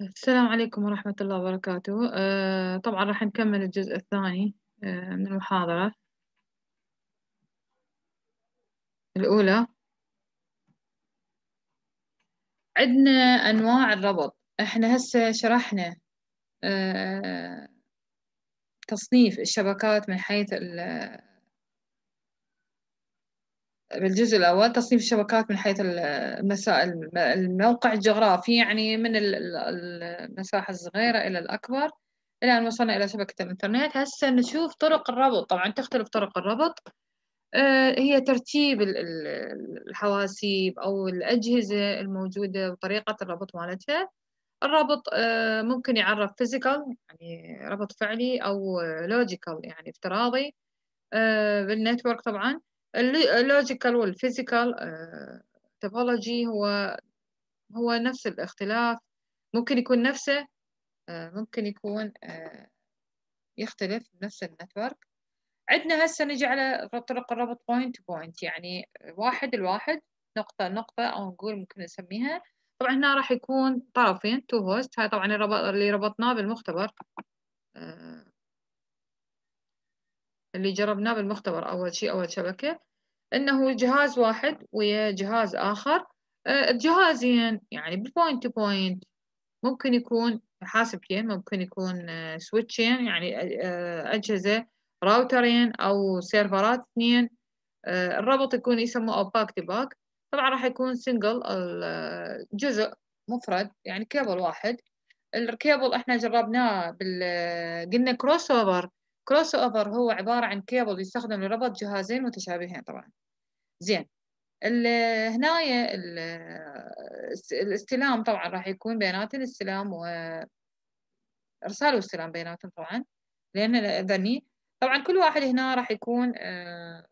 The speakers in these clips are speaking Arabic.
السلام عليكم ورحمة الله وبركاته آه، طبعا راح نكمل الجزء الثاني آه، من المحاضرة الأولى عندنا أنواع الربط احنا هسه شرحنا آه، تصنيف الشبكات من حيث بالجزء الأول تصنيف الشبكات من حيث المسائل الموقع الجغرافي يعني من المساحة الصغيرة إلى الأكبر إلى أن وصلنا إلى شبكة الإنترنت هسه نشوف طرق الربط طبعا تختلف طرق الربط آه، هي ترتيب الحواسيب أو الأجهزة الموجودة وطريقة الربط مالتها الربط آه، ممكن يعرف physical يعني ربط فعلي أو logical يعني افتراضي آه، بالنتورك طبعا اللوجيكال والفيزيكال توبولوجي هو هو نفس الاختلاف ممكن يكون نفسه آه، ممكن يكون آه، يختلف نفس النتورك عندنا هسه نجي على طرق الربط بوينت بوينت يعني واحد الواحد نقطة نقطة أو نقول ممكن نسميها طبعا هنا راح يكون طرفين تو هوست هاي طبعا اللي ربطناه بالمختبر آه، اللي جربناه بالمختبر أول شيء أول شبكة انه جهاز واحد ويا جهاز اخر آه، الجهازين يعني بالبوينت تو بوينت ممكن يكون حاسبين ممكن يكون سويتشين آه، يعني آه، اجهزه راوترين او سيرفرات اثنين الربط يكون يسموه باك تو باك طبعا راح يكون سنجل جزء مفرد يعني كابل واحد الكيبل احنا جربناه بال قلنا كروس اوفر كروس اوفر هو عبارة عن كيبل يستخدم لربط جهازين متشابهين طبعا زين هنا الاستلام طبعا راح يكون بيانات الاستلام و ارسال واستلام بيناتهم طبعا لان ذني طبعا كل واحد هنا راح يكون آه،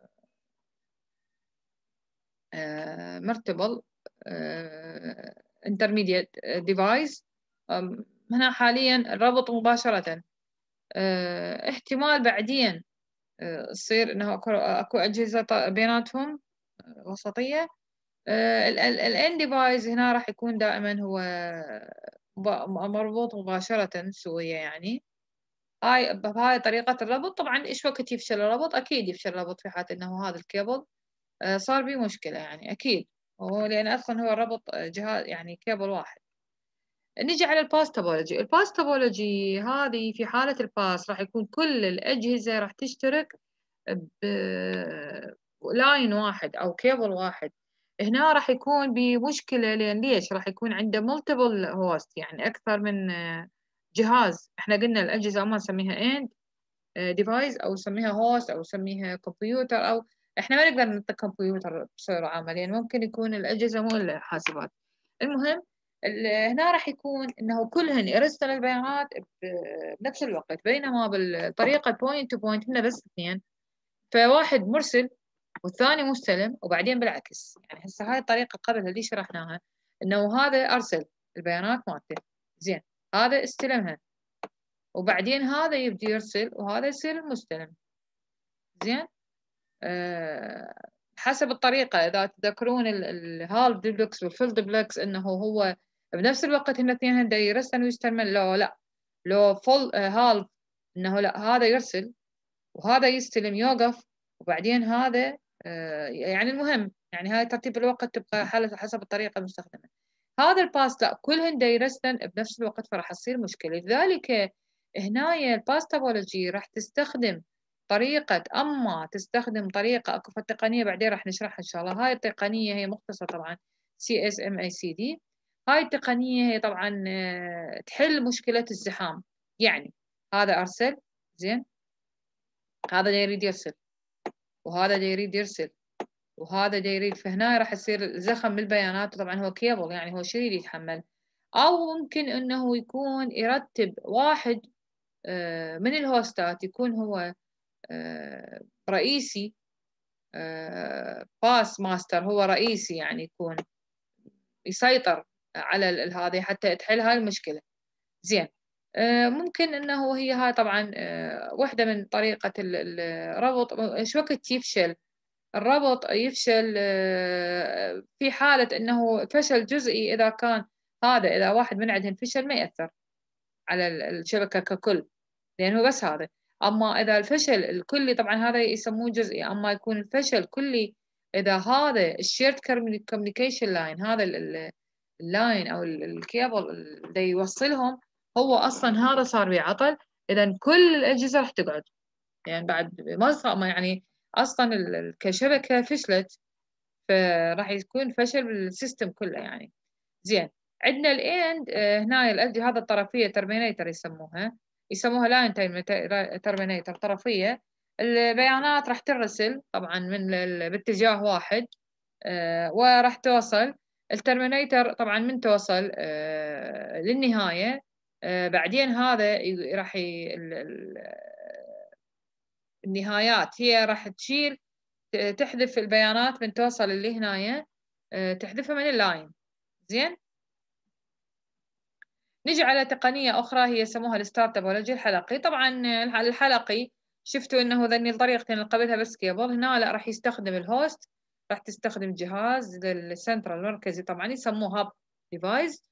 آه، مرتبل آه، intermediate device هنا حاليا الربط مباشرة اه احتمال بعدين آه، تصير انه اكو اجهزه بيناتهم آه، وسطيه آه، الان ديفايس هنا راح يكون دائما هو مربوط مباشره سوية يعني هاي بهاي طريقة الربط طبعا ايش وقت يفشل الربط اكيد يفشل الربط في حالة انه هذا الكيبل صار بيه مشكلة يعني اكيد لان اصلا هو الربط جهاز يعني كيبل واحد نجي على الباستابولوجي الباستابولوجي هذه في حالة الباس راح يكون كل الأجهزة راح تشترك بلاين واحد أو كيبل واحد هنا راح يكون بمشكلة لأن ليش راح يكون عنده multiple هوست يعني أكثر من جهاز احنا قلنا الأجهزة ما نسميها اند ديفايس أو نسميها هوست أو نسميها كمبيوتر أو احنا ما نقدر نعطي كمبيوتر بصورة عامة لأن ممكن يكون الأجهزة مو الحاسبات المهم هنا راح يكون انه كلهن يرسل البيانات بنفس الوقت بينما بالطريقه بوينت تو بوينت هنا بس اثنين فواحد مرسل والثاني مستلم وبعدين بالعكس يعني هسه هاي الطريقه قبل اللي شرحناها انه هذا ارسل البيانات مالته زين هذا استلمها وبعدين هذا يبدي يرسل وهذا يصير المستلم زين أه حسب الطريقة إذا تذكرون الهالف ديبلكس والفيل ديبلكس إنه هو بنفس الوقت هن اثنين هن يرسل ويستلمن لو لا لو فول هالف uh, انه لا هذا يرسل وهذا يستلم يوقف وبعدين هذا uh, يعني المهم يعني هاي ترتيب الوقت تبقى حسب الطريقه المستخدمه هذا الباس لا كلهن يرسلن بنفس الوقت فراح تصير مشكله لذلك هنا الباس تابولوجي راح تستخدم طريقة أما تستخدم طريقة أكو تقنية بعدين راح نشرحها إن شاء الله هاي التقنية هي مختصرة طبعا CSMACD هاي التقنية هي طبعا آه، تحل مشكلة الزحام يعني هذا أرسل زين هذا دا يريد يرسل وهذا دا يريد يرسل وهذا دا يريد فهنا راح يصير زخم بالبيانات وطبعا هو كيبل يعني هو شو يتحمل أو ممكن إنه يكون يرتب واحد آه، من الهوستات يكون هو آه، رئيسي باس ماستر هو رئيسي يعني يكون يسيطر على هذه حتى تحل هاي المشكلة زين آه، ممكن انه هي هاي طبعا آه، واحدة من طريقة الربط ايش وقت يفشل الربط يفشل آه، في حالة انه فشل جزئي اذا كان هذا اذا واحد من عندهم فشل ما يأثر على الشبكة ككل لأنه بس هذا أما إذا الفشل الكلي طبعا هذا يسموه جزئي أما يكون الفشل كلي إذا هذا الشيرت كوميونيكيشن لاين هذا اللاين او الكيبل اللي يوصلهم هو اصلا هذا صار بعطل اذا كل الاجهزه راح تقعد يعني بعد ما صار يعني اصلا كشبكه فشلت فراح يكون فشل بالسيستم كله يعني زين عندنا الاند آه، هنا الالجي هذا الطرفيه ترمينيتر يسموها يسموها لاين ترمينيتر طرفيه البيانات راح ترسل طبعا من باتجاه واحد آه، وراح توصل الترمينيتر طبعا من توصل آه، للنهايه آه، بعدين هذا راح النهايات هي راح تشيل تحذف البيانات من توصل اللي هنا آه، تحذفها من اللاين زين نجي على تقنية أخرى هي يسموها الستار تبولوجي الحلقي طبعا الحلقي شفتوا انه ذني الطريقة اللي قبلها بس كيبل هنا لا راح يستخدم الهوست راح تستخدم جهاز للسنترال المركزي طبعا يسموه هاب ديفايس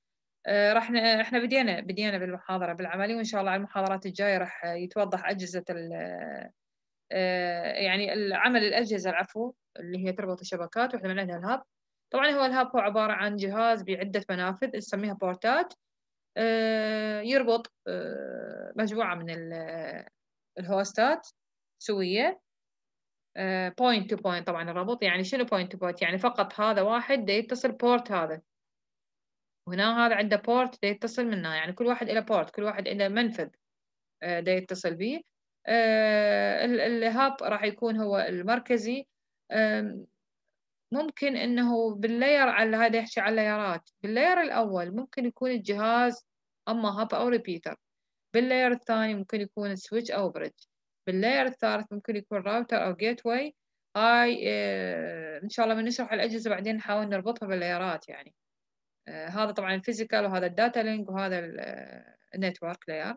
آه، راح احنا بدينا بدينا بالمحاضره بالعمليه وان شاء الله على المحاضرات الجايه راح يتوضح اجهزه آه، يعني العمل الاجهزه العفو اللي هي تربط الشبكات واحنا بنعملها الهاب طبعا هو الهاب هو عباره عن جهاز بعده منافذ نسميها بورتات آه، يربط مجموعه من الهوستات سويه بوينت تو بوينت طبعا الربط يعني شنو بوينت تو بوينت يعني فقط هذا واحد يتصل بورت هذا وهنا هذا عنده بورت يتصل منه يعني كل واحد له بورت كل واحد له منفذ آه، دا يتصل به آه، الهاب راح يكون هو المركزي ممكن انه باللاير على هذا يحكي على اللايرات باللاير الاول ممكن يكون الجهاز اما هاب او ريبيتر باللاير الثاني ممكن يكون سويتش او بريدج باللاير الثالث ممكن يكون راوتر أو جيت واي هاي إن شاء الله بنشرح الأجهزة بعدين نحاول نربطها باللايرات يعني آه، هذا طبعا الفيزيكال وهذا الداتا لينك وهذا آه، النتورك لاير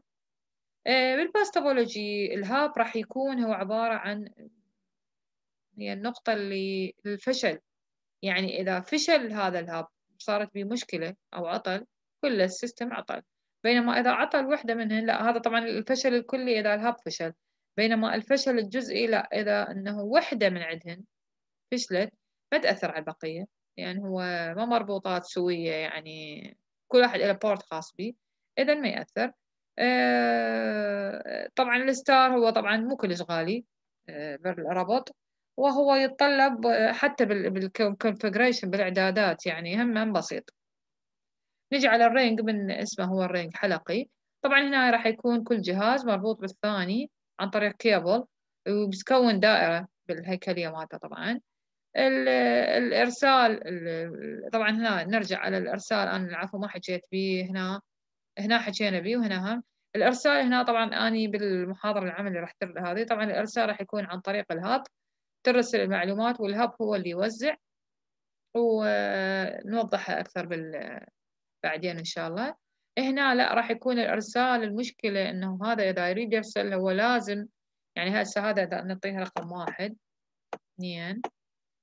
آه توبولوجي الهاب راح يكون هو عبارة عن هي النقطة اللي للفشل يعني إذا فشل هذا الهاب صارت به مشكلة أو عطل كل السيستم عطل بينما إذا عطل وحدة منهن لا هذا طبعا الفشل الكلي إذا الهاب فشل بينما الفشل الجزئي لا إذا أنه وحدة من عندهن فشلت ما تأثر على البقية يعني هو ما مربوطات سوية يعني كل واحد له بورت خاص به إذا ما يأثر آه طبعا الستار هو طبعا مو كلش غالي آه، بالربط وهو يتطلب آه، حتى بالكونفجريشن بالإعدادات يعني هم هم بسيط نجي على الرينج من اسمه هو الرينج حلقي طبعا هنا راح يكون كل جهاز مربوط بالثاني عن طريق كيبل وبتكون دائرة بالهيكلية مالته طبعا الإرسال طبعا هنا نرجع على الإرسال أنا العفو ما حكيت بيه هنا هنا حكينا بيه وهنا هم الإرسال هنا طبعا أني بالمحاضرة العملي راح ترد هذه طبعا الإرسال راح يكون عن طريق الهاب ترسل المعلومات والهاب هو اللي يوزع ونوضحها آه، أكثر بال... بعدين إن شاء الله هنا لا راح يكون الارسال المشكله انه هذا اذا يريد يرسل هو لازم يعني هسه هذا اذا نعطيه رقم واحد اثنين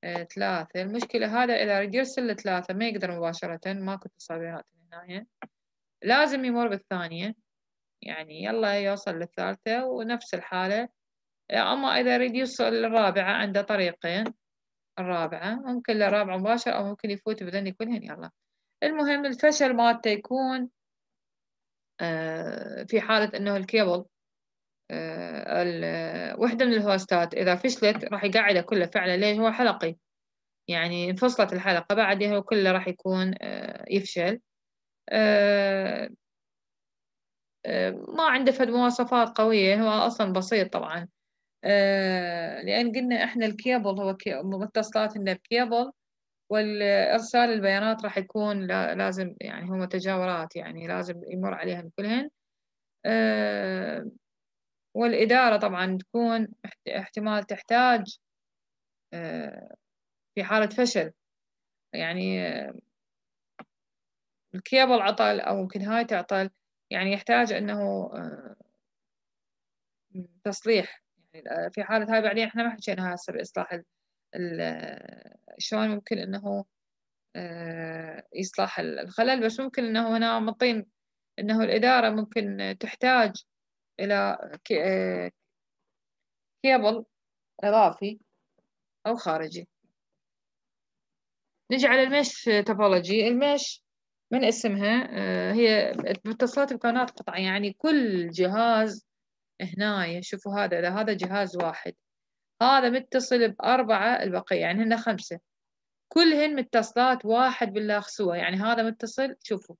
آه، ثلاثة المشكلة هذا إذا يريد يرسل لثلاثة ما يقدر مباشرة ماكو تصريحات هنا لازم يمر بالثانية يعني يلا يوصل للثالثة ونفس الحالة آه، أما إذا يريد يوصل للرابعة عنده طريقين الرابعة ممكن للرابعة مباشرة أو ممكن يفوت بدون يكون هنا يلا المهم الفشل مالته يكون آه، في حالة أنه الكيبل آه، آه، وحدة من الهوستات إذا فشلت راح يقعده كله فعلا ليش هو حلقي يعني انفصلت الحلقة بعدها كله راح يكون يفشل ما عنده فد مواصفات قوية هو أصلا بسيط طبعا لأن قلنا إحنا الكيبل هو متصلات إن الكيبل والإرسال البيانات راح يكون لازم يعني هو تجاورات يعني لازم يمر عليهم كلهن آه، والإدارة طبعا تكون احتمال تحتاج آه، في حالة فشل يعني آه، الكيبل عطل أو يمكن هاي تعطل يعني يحتاج أنه تصليح يعني، في حالة هاي بعدين احنا ما حكينا هسه بإصلاح شلون ممكن انه آه، يصلح الخلل بس ممكن انه هنا مطين انه الاداره ممكن تحتاج الى آه، كيبل اضافي او خارجي نجي على المش توبولوجي المش من اسمها آه، هي متصلات بكونات قطعه يعني كل جهاز هنا شوفوا هذا هذا جهاز واحد هذا متصل بأربعة البقية يعني هن خمسة كلهن متصلات واحد سوى يعني هذا متصل شوفوا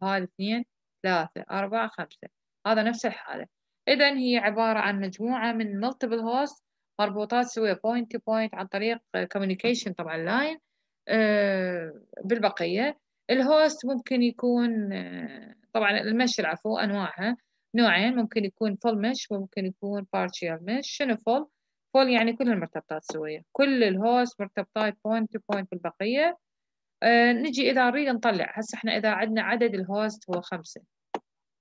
بهذا اثنين ثلاثة أربعة خمسة هذا نفس الحالة إذا هي عبارة عن مجموعة من multiple hosts مربوطات سوية point to point عن طريق communication طبعا لاين آه، بالبقية الهوست ممكن يكون آه، طبعا المش العفو أنواعها نوعين ممكن يكون full mesh وممكن يكون partial mesh شنو full فول يعني كل المرتبطات سوية كل الهوست مرتبطات بوينت تو بوينت بالبقية آه نجي إذا نريد نطلع هسه إحنا إذا عندنا عدد الهوست هو خمسة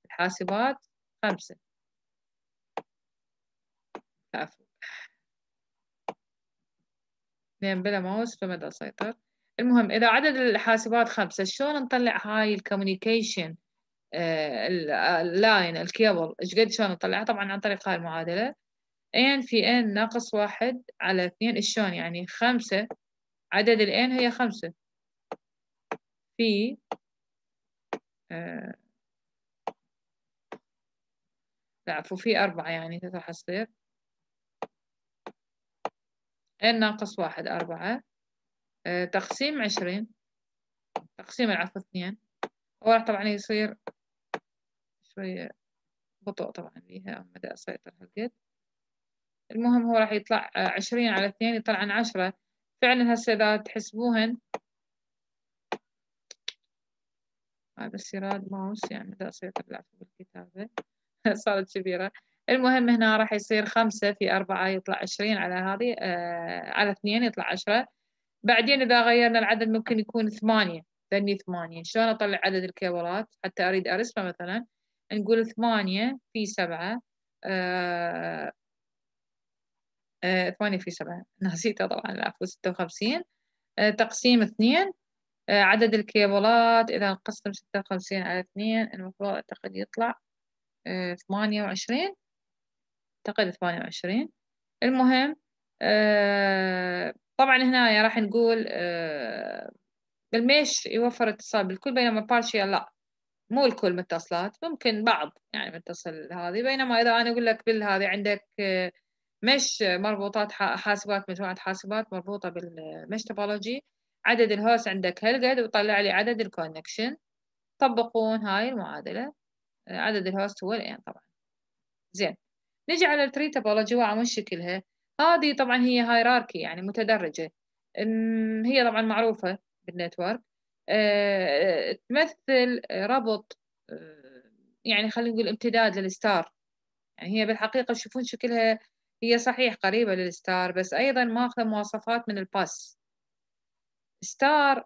الحاسبات خمسة عفوا اثنين بلا ماوس فمدى أسيطر المهم إذا عدد الحاسبات خمسة شلون نطلع هاي الكوميونيكيشن آه، اللاين آه، الكيبل ايش قد شلون نطلعها طبعا عن طريق هاي المعادله n في n ناقص واحد على اثنين شلون يعني خمسة عدد ال n هي خمسة في آه، لا عفوا في أربعة يعني راح تصير n ناقص واحد أربعة آه تقسيم عشرين تقسيم العفو اثنين هو راح طبعا يصير شوية بطء طبعا بيها مدى أسيطر هالقد المهم هو راح يطلع آه، عشرين على اثنين يطلع عن عشرة فعلا هسه إذا تحسبوهن هذا سيراد ماوس يعني إذا أصير في الكتابة صارت كبيرة المهم هنا راح يصير خمسة في أربعة يطلع عشرين على هذه آه على اثنين يطلع عشرة بعدين إذا غيرنا العدد ممكن يكون ثمانية ثاني ثمانية شلون أطلع عدد الكابلات حتى أريد أرسمه مثلا نقول ثمانية في سبعة آه آه، ثمانية في سبعة نسيته طبعا العفو ستة وخمسين آه، تقسيم اثنين آه، عدد الكيبلات إذا نقسم ستة وخمسين على اثنين المفروض أعتقد يطلع ثمانية وعشرين أعتقد ثمانية وعشرين المهم طبعا هنا راح نقول بالميش يوفر اتصال بالكل بينما البارشيال لا مو الكل متصلات ممكن بعض يعني متصل هذه بينما إذا أنا أقول لك بالهذه عندك مش مربوطات حاسبات مجموعة حاسبات مربوطة بالمش توبولوجي عدد الهوس عندك هالقد وطلع لي عدد الكونكشن طبقون هاي المعادلة عدد الهوست هو الان طبعا زين نجي على التري توبولوجي وعمل شكلها هذه طبعا هي هايراركي يعني متدرجة هي طبعا معروفة بالنتورك آه، تمثل ربط آه، يعني خلينا نقول امتداد للستار يعني هي بالحقيقة تشوفون شكلها هي صحيح قريبة للستار بس أيضا ماخذة مواصفات من الباس ستار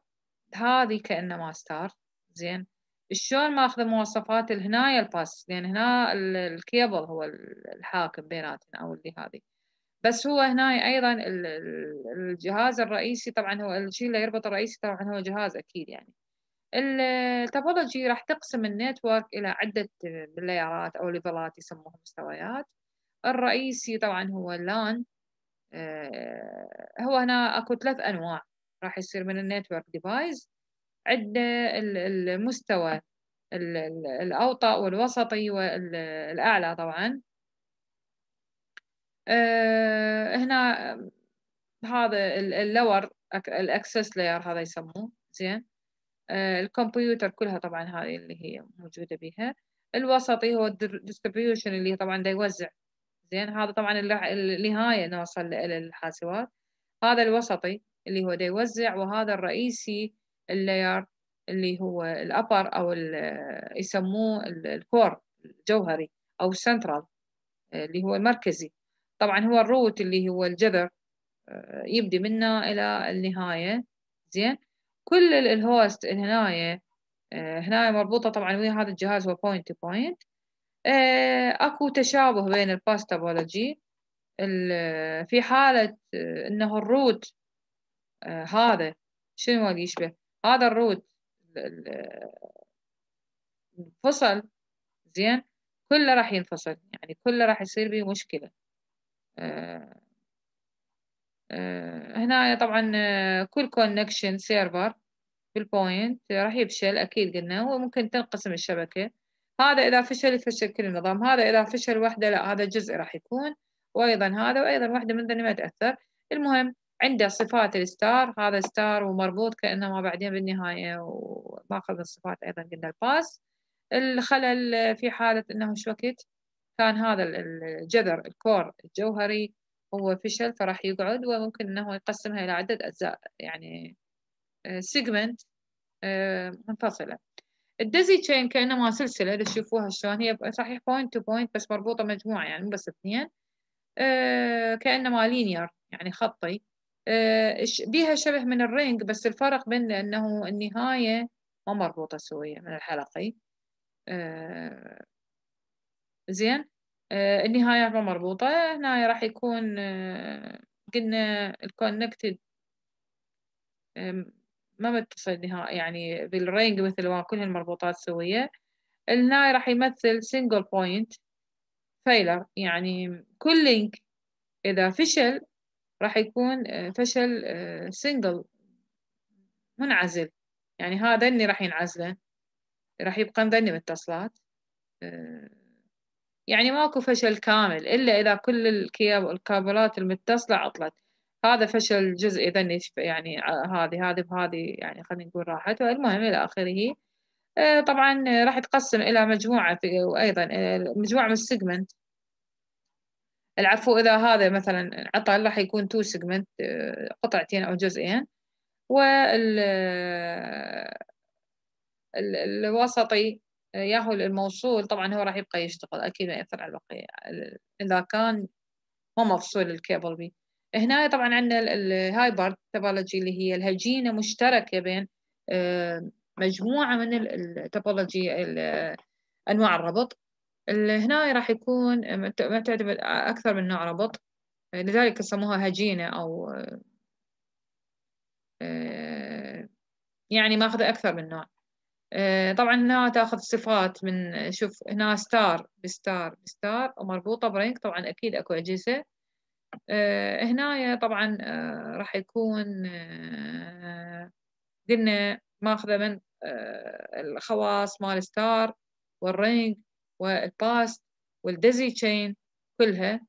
هذه كأنما ستار زين شلون ماخذة مواصفات هنايا الباس لأن هنا الكيبل هو الحاكم بيناتنا أو اللي هذه بس هو هنا أيضا الجهاز الرئيسي طبعا هو الشيء اللي يربط الرئيسي طبعا هو جهاز أكيد يعني التوبولوجي راح تقسم النتورك إلى عدة لايرات أو ليفلات يسموها مستويات الرئيسي طبعا هو اللان آه، هو هنا اكو ثلاث انواع راح يصير من النتورك ديفايس عندنا المستوى الاوطى والوسطي والأعلى طبعا آه، هنا هذا اللور الأكسس لاير هذا يسموه زين أه الكمبيوتر كلها طبعا هذه اللي هي موجودة بيها الوسطي هو الديستريبيوشن اللي طبعا دا يوزع زين هذا طبعا النهايه نوصل للحاسبات هذا الوسطي اللي هو دا يوزع وهذا الرئيسي اللاير اللي هو الابر او يسموه الكور الجوهري او السنترال اللي هو المركزي طبعا هو الروت اللي هو الجذر آه، يبدي منه الى النهايه زين كل الهوست هنايا آه، هنايا مربوطه طبعا ويا هذا الجهاز هو بوينت تو بوينت آه، اكو تشابه بين الباستابولوجي آه، في حالة آه، انه الروت هذا شنو اللي يشبه هذا الروت انفصل زين كله راح ينفصل يعني كله راح يصير به مشكلة هنا طبعا كل كونكشن سيرفر بالبوينت راح يفشل اكيد قلنا وممكن تنقسم الشبكة هذا إذا فشل يفشل كل النظام هذا إذا فشل وحده لا هذا جزء راح يكون وأيضا هذا وأيضا وحده من ذني ما تأثر المهم عنده صفات الستار هذا ستار ومربوط كأنه ما بعدين بالنهاية وماخذ الصفات أيضا قلنا الباس الخلل في حالة أنه شوكت كان هذا الجذر الكور الجوهري هو فشل فراح يقعد وممكن أنه يقسمها إلى عدة أجزاء يعني سيجمنت آه، آه، منفصلة الدزي تشين كأنما سلسلة إذا تشوفوها شلون هي صحيح بوينت تو بوينت بس مربوطة مجموعة يعني مو بس اثنين أه كأنما لينير يعني خطي آه، بيها شبه من الرينج بس الفرق بين أنه النهاية ما مربوطة سوية من الحلقي آه، زين آه، النهاية ما مربوطة هنا راح يكون قلنا الكونكتد ما متصل نهائي يعني بالرينج مثل ما كل المربوطات سوية الناي راح يمثل single point failure يعني كل لينك إذا فشل راح يكون آه، فشل آه، single منعزل يعني هذا اللي راح ينعزله راح يبقى مذني متصلات آه، يعني ماكو فشل كامل إلا إذا كل الكابلات المتصلة عطلت هذا فشل جزء اذا يعني آه، هذه هذه بهذه يعني خلينا نقول راحت المهم الى اخره آه، طبعا راح تقسم الى مجموعه وايضا آه، مجموعه من السيجمنت العفو اذا هذا مثلا عطل راح يكون تو سيجمنت قطعتين او جزئين وال الوسطي ياهو الموصول طبعا هو راح يبقى يشتغل اكيد ما ياثر على البقيه اذا كان ما مفصول الكيبل بيه هنا طبعا عندنا الهايبرد توبولوجي اللي هي الهجينه مشتركه بين آه، مجموعه من التوبولوجي انواع الربط هنا راح يكون آه، معتمد اكثر من نوع ربط آه، لذلك سموها هجينه او يعني ماخذ اكثر من نوع طبعا هنا تاخذ صفات من شوف هنا ستار بستار بستار ومربوطه برينك طبعا اكيد اكو اجهزه آه، هنا طبعا آه، راح يكون آه، قلنا ماخذه من الخواص مال ستار والرينج والباست والديزي تشين كلها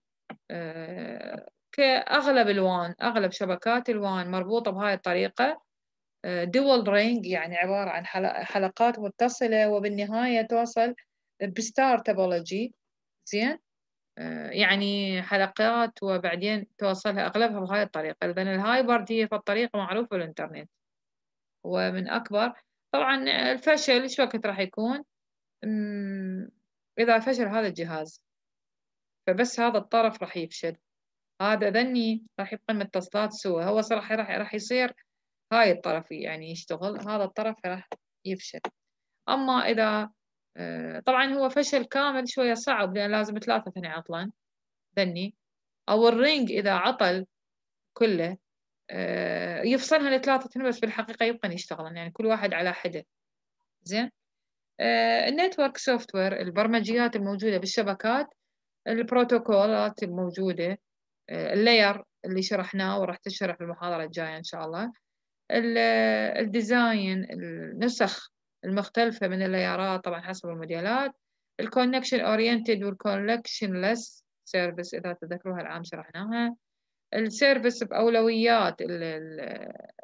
كأغلب الوان أغلب شبكات الوان مربوطة بهاي الطريقة دول رينج يعني عبارة عن حلقات متصلة وبالنهاية توصل بستار توبولوجي زين آه، يعني حلقات وبعدين توصلها أغلبها بهاي الطريقة إذا الهايبرد هي في الطريقة معروفة الإنترنت ومن أكبر طبعا الفشل شو وقت راح يكون إذا فشل هذا الجهاز فبس هذا الطرف راح يفشل هذا ذني راح يبقى المتصلات سوى هو صراحة راح راح يصير هاي الطرف يعني يشتغل هذا الطرف راح يفشل أما إذا آه، طبعا هو فشل كامل شوية صعب لأن لازم ثلاثة ثاني عطلان ذني أو الرينج إذا عطل كله آه، يفصلها لثلاثة بس بالحقيقة يبقى يشتغلن يعني كل واحد على حدة زين آه، النتورك سوفت وير البرمجيات الموجودة بالشبكات البروتوكولات الموجودة اللاير اللي شرحناه وراح تشرح المحاضرة الجاية إن شاء الله الديزاين النسخ المختلفة من العيارات طبعا حسب الموديلات الكونكشن اورينتد والكونكشنلس سيرفيس إذا تذكروها العام شرحناها السيرفيس بأولويات الـ الـ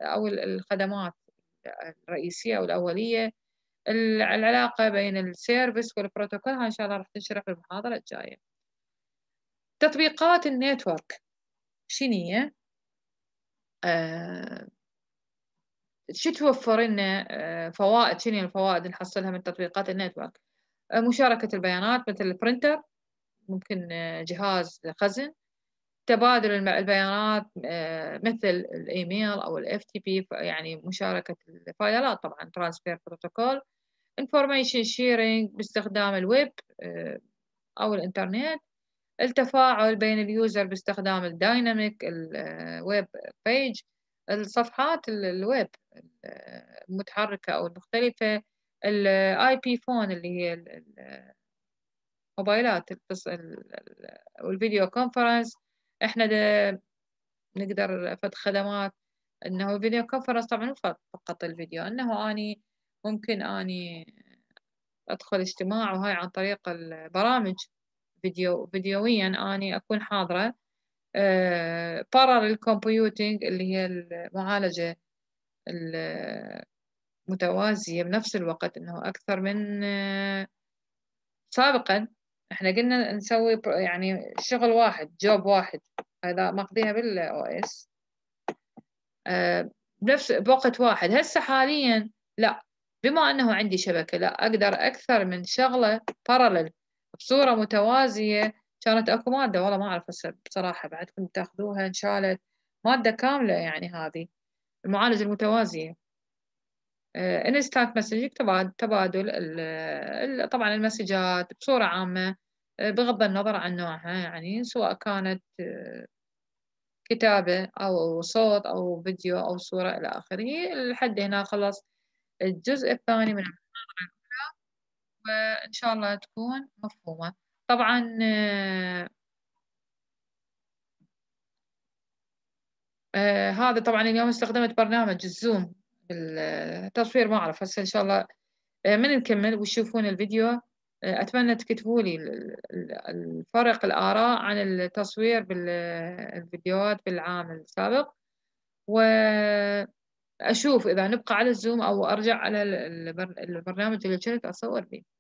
أو الخدمات الرئيسية أو الأولية العلاقة بين السيرفيس والبروتوكول هاي إن شاء الله راح تنشرح في المحاضرة الجاية تطبيقات النيتورك شنية آه شو توفر لنا آه، فوائد شنو الفوائد اللي نحصلها من تطبيقات النتورك آه، مشاركة البيانات مثل البرنتر ممكن آه، جهاز خزن تبادل البيانات مثل الايميل او الاف تي بي يعني مشاركة الفايلات طبعا ترانسفير بروتوكول information sharing باستخدام الويب او الانترنت التفاعل بين اليوزر باستخدام الدايناميك الويب بيج الصفحات الويب المتحركة أو المختلفة الاي بي فون اللي هي الموبايلات والفيديو كونفرنس احنا ده نقدر فد خدمات انه فيديو كونفرنس طبعا مو فقط الفيديو انه اني ممكن اني ادخل اجتماع وهاي عن طريق البرامج فيديو فيديويا اني اكون حاضره parallel computing اللي هي المعالجة المتوازية بنفس الوقت إنه أكثر من سابقا إحنا قلنا نسوي يعني شغل واحد جوب واحد هذا مقضيها بالأو إس بنفس بوقت واحد هسه حاليا لا بما أنه عندي شبكة لا أقدر أكثر من شغلة parallel بصورة متوازية كانت اكو مادة والله ما اعرف هسه بصراحة بعدكم تاخذوها ان شاء الله مادة كاملة يعني هذه المعالجة المتوازية انستانت آه، مسج تبادل طبعا المسجات بصورة عامة آه، بغض النظر عن نوعها يعني سواء كانت آه، كتابة أو صوت أو فيديو أو صورة إلى آخره لحد هنا خلص الجزء الثاني من المحاضرة الأولى وإن شاء الله تكون مفهومة طبعا آه هذا طبعا اليوم استخدمت برنامج الزوم التصوير ما أعرف هسه إن شاء الله آه من نكمل وتشوفون الفيديو آه، أتمنى تكتبوا لي الفرق الآراء عن التصوير بالفيديوهات بالعام السابق وأشوف إذا نبقى على الزوم أو أرجع على البرنامج اللي كنت أصور فيه